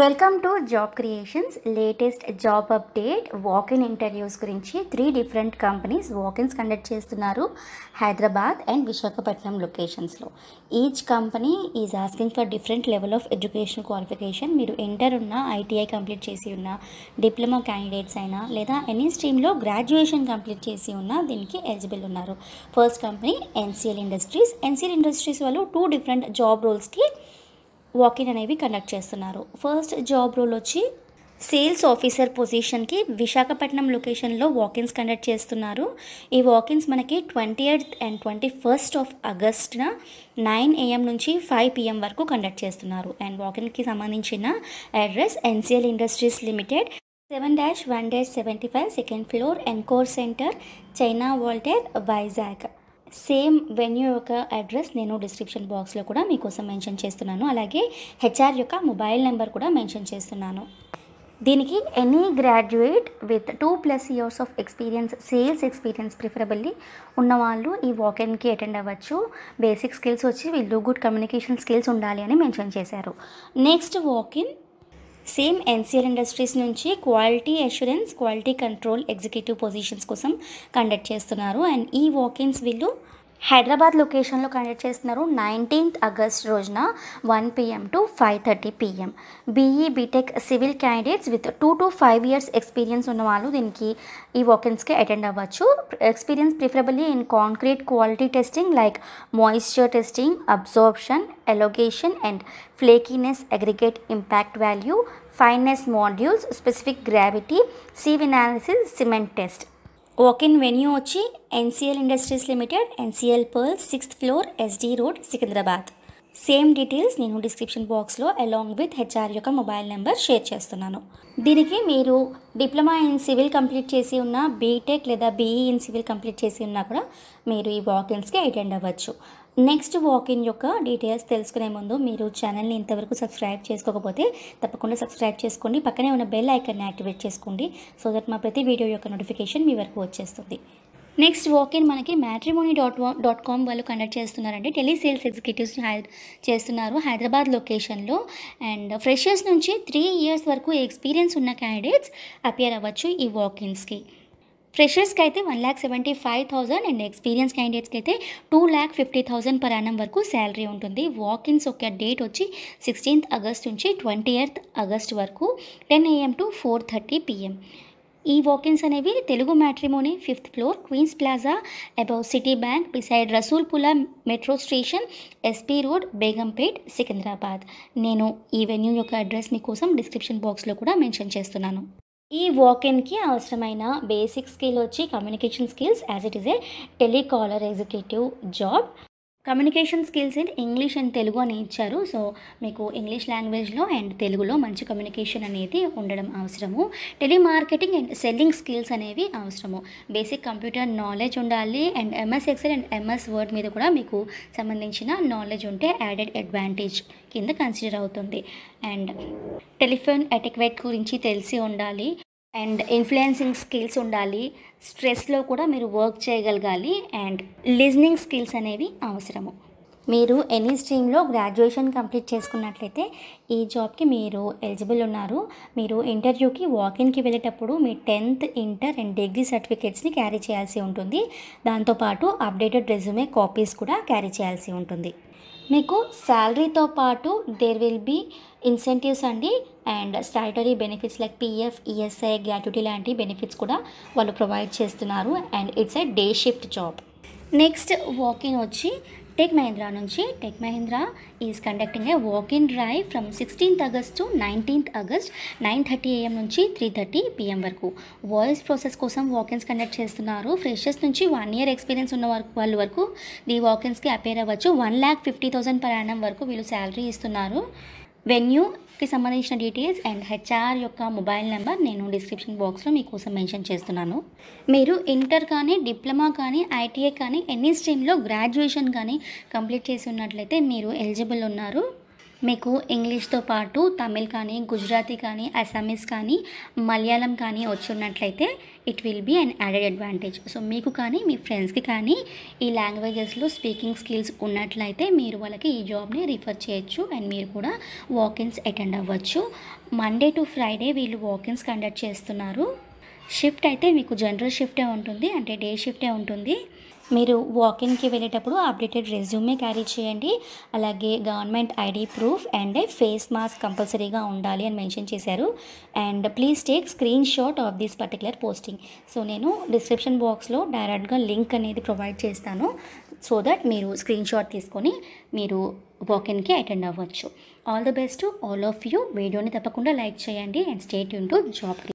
welcome to job creations latest job update walk in interviews గురించి three different companies walk ins conduct చేస్తున్నారు Hyderabad and Visakhapatnam లొకేషన్స్లో each company is asking for different level of education qualification మీరు inter ఉన్న ITI complete చేసి ఉన్న diploma candidates అయినా లేదా any స్ట్రీమ్లో గ్రాడ్యుయేషన్ కంప్లీట్ చేసి ఉన్న దీనికి ఎలిజిబుల్ ఉన్నారు first company NCL industries NCL industries వాళ్ళు టూ డిఫరెంట్ జాబ్ రోల్స్కి వాకింగ్ అనేవి కండక్ట్ చేస్తున్నారు ఫస్ట్ జాబ్ రోల్ వచ్చి సేల్స్ ఆఫీసర్ పొజిషన్కి విశాఖపట్నం లొకేషన్లో వాకిన్స్ కండక్ట్ చేస్తున్నారు ఈ వాకిన్స్ మనకి twenty eighth and twenty first of ఆగస్ట్న నైన్ ఏఎం నుంచి ఫైవ్ పిఎం వరకు కండక్ట్ చేస్తున్నారు అండ్ వాకిన్కి సంబంధించిన address NCL industries limited seven dash one dash seventy five second floor encore centre Chinna Waltair Vizag same venue యొక్క అడ్రస్ నేను డిస్క్రిప్షన్ బాక్స్లో కూడా మీకోసం మెన్షన్ చేస్తున్నాను అలాగే హెచ్ఆర్ యొక్క మొబైల్ నెంబర్ కూడా మెన్షన్ చేస్తున్నాను దీనికి any graduate with two plus years of experience sales experience preferably ఉన్నవాళ్ళు ఈ వాకెన్కి అటెండ్ అవ్వచ్చు బేసిక్ స్కిల్స్ వచ్చి వీళ్ళు గుడ్ కమ్యూనికేషన్ స్కిల్స్ ఉండాలి అని మెన్షన్ చేశారు next walk in same NCL industries నుంచి quality assurance quality control executive positions కోసం కండక్ట్ చేస్తున్నారు అండ్ ఈ వాకిన్స్ వీళ్ళు హైదరాబాద్ లొకేషన్లో కండక్ట్ చేస్తున్నారు నైన్టీన్త్ ఆగస్ట్ రోజున one PM to five thirty PM BE B Tech civil candidates with two to five years experience ఉన్న వాళ్ళు దీనికి ఈ వాకెన్స్కి అటెండ్ అవ్వచ్చు experience preferably in concrete quality testing like moisture testing absorption elongation and flakiness aggregate impact value fineness modules specific gravity sieve analysis cement test in venue వచ్చి NCL industries limited NCL pearl sixth floor SD road Secunderabad same details నేను description బాక్స్లో along with HR యొక్క mobile number share చేస్తున్నాను దీనికి మీరు diploma in civil complete చేసి ఉన్న BTech లేదా బీఈ ఇన్ సివిల్ కంప్లీట్ చేసి ఉన్నా కూడా మీరు ఈ వాకిన్స్కి అటెండ్ అవ్వచ్చు నెక్స్ట్ వాకింగ్ యొక్క డీటెయిల్స్ తెలుసుకునే ముందు మీరు ఛానల్ని ఇంతవరకు సబ్స్క్రైబ్ చేసుకోకపోతే తప్పకుండా సబ్స్క్రైబ్ చేసుకోండి పక్కనే ఉన్న బెల్ ఐకన్ని యాక్టివేట్ చేసుకోండి సో దట్ మా ప్రతి వీడియో యొక్క నోటిఫికేషన్ మీ వరకు వచ్చేస్తుంది నెక్స్ట్ వాకింగ్ మనకి మ్యాట్రిమోనీ డాట్ డాట్ కామ్ వాళ్ళు కండక్ట్ చేస్తున్నారంటే టెలీ సేల్స్ ఎగ్జిక్యూటివ్స్ చేస్తున్నారు హైదరాబాద్ లొకేషన్లో అండ్ ఫ్రెషర్స్ నుంచి త్రీ ఇయర్స్ వరకు ఎక్స్పీరియన్స్ ఉన్న క్యాండిడేట్స్ అపేర్ అవ్వచ్చు ఈ వాకిన్స్కి ఫ్రెషర్స్కి అయితే one lakh seventy five thousand and experience క్యాండిడేట్స్కి అయితే two lakh fifty thousand per annum వరకు శాలరీ ఉంటుంది వాకిన్స్ ఒక డేట్ వచ్చి సిక్స్టీన్త్ ఆగస్ట్ నుంచి ట్వంటీ ఎయిత్ ఆగస్ట్ వరకు ten AM to four thirty PM ఈ వాకిన్స్ అనేవి Telugu matrimony fifth floor Queens Plaza above Citibank beside Rasoolpura metro station SP road Begumpet Secunderabad నేను ఈ వెన్యూ యొక్క అడ్రస్ మీకోసం డిస్క్రిప్షన్ బాక్స్లో కూడా మెన్షన్ చేస్తున్నాను ఈ వాకెన్కి అవసరమైన బేసిక్ స్కిల్ వచ్చి communication skills as it is a telecaller executive job communication skills in English and Telugu అని ఇచ్చారు సో మీకు ఇంగ్లీష్ లాంగ్వేజ్లో అండ్ తెలుగులో మంచి కమ్యూనికేషన్ అనేది ఉండడం అవసరము టెలిమార్కెటింగ్ అండ్ సెల్లింగ్ స్కిల్స్ అనేవి అవసరము బేసిక్ కంప్యూటర్ నాలెడ్జ్ ఉండాలి and MS Excel and MS Word మీద కూడా మీకు సంబంధించిన నాలెడ్జ్ ఉంటే యాడెడ్ అడ్వాంటేజ్ కింద కన్సిడర్ అవుతుంది అండ్ టెలిఫోన్ ఎటిక్వేట్ గురించి తెలిసి ఉండాలి అండ్ ఇన్ఫ్లుయెన్సింగ్ స్కిల్స్ ఉండాలి స్ట్రెస్లో కూడా మీరు వర్క్ చేయగలగాలి అండ్ లిజనింగ్ స్కిల్స్ అనేవి అవసరము మీరు ఎనీ స్ట్రీమ్లో గ్రాడ్యుయేషన్ కంప్లీట్ చేసుకున్నట్లయితే ఈ జాబ్కి మీరు ఎలిజిబుల్ ఉన్నారు మీరు ఇంటర్వ్యూకి వాకిన్కి వెళ్ళేటప్పుడు మీ టెన్త్ ఇంటర్ అండ్ డిగ్రీ సర్టిఫికేట్స్ని క్యారీ చేయాల్సి ఉంటుంది దాంతోపాటు అప్డేటెడ్ రెజ్యూమే కాపీస్ కూడా క్యారీ చేయాల్సి ఉంటుంది మీకు శాలరీతో పాటు దేర్ విల్ బీ ఇన్సెంటివ్స్ అండి and statutory benefits like PF ESI gratuity లాంటి బెనిఫిట్స్ కూడా వాళ్ళు ప్రొవైడ్ చేస్తున్నారు and it's a day shift job next walking వచ్చి టెక్ మహీంద్రా నుంచి Tech Mahindra is conducting a walk in drive from sixteenth August to nineteenth August nine thirty AM నుంచి three thirty PM వరకు voice process కోసం walk ins conduct చేస్తున్నారు freshers నుంచి one year experience ఉన్న వరకు వాళ్ళ వరకు ఈ వాకిన్స్కి అపేర్ అవ్వచ్చు one lakh fifty thousand per annum వరకు వీళ్ళు శాలరీ ఇస్తున్నారు వెన్యూ కి సంబంధించిన డీటెయిల్స్ అండ్ హెచ్ఆర్ యొక్క మొబైల్ నెంబర్ నేను డిస్క్రిప్షన్ బాక్స్లో మీకోసం మెన్షన్ చేస్తున్నాను మీరు ఇంటర్ కానీ డిప్లొమా కానీ ఐటీఐ కానీ ఎనీ స్ట్రీమ్లో గ్రాడ్యుయేషన్ కానీ కంప్లీట్ చేసి ఉన్నట్లయితే మీరు ఎలిజిబుల్ ఉన్నారు మీకు ఇంగ్లీష్తో పాటు తమిళ్ కానీ గుజరాతీ కానీ అస్సామీస్ కానీ మలయాళం కానీ వచ్చున్నట్లయితే it will be an added advantage so మీకు కానీ మీ ఫ్రెండ్స్కి కానీ ఈ లాంగ్వేజెస్లో స్పీకింగ్ స్కిల్స్ ఉన్నట్లయితే మీరు వాళ్ళకి ఈ జాబ్ని రిఫర్ చేయొచ్చు అండ్ మీరు కూడా వాకిన్స్ అటెండ్ అవ్వచ్చు మండే టు ఫ్రైడే వీళ్ళు వాకిన్స్ కండక్ట్ చేస్తున్నారు షిఫ్ట్ అయితే మీకు జనరల్ షిఫ్టే ఉంటుంది అంటే డే షిఫ్టే ఉంటుంది మీరు వాకిన్కి వెళ్ళేటప్పుడు అప్డేటెడ్ రెజ్యూమే క్యారీ చేయండి అలాగే government ID proof and face mask కంపల్సరీగా ఉండాలి అని మెన్షన్ చేశారు and please take screenshot of this particular posting so నేను డిస్క్రిప్షన్ బాక్స్లో డైరెక్ట్గా లింక్ అనేది ప్రొవైడ్ చేస్తాను సో దట్ మీరు స్క్రీన్ షాట్ తీసుకొని మీరు వాకిన్కి అటెండ్ అవ్వచ్చు all the best all of you వీడియోని తప్పకుండా లైక్ చేయండి అండ్ స్టేట్ యూన్ టు జాబ్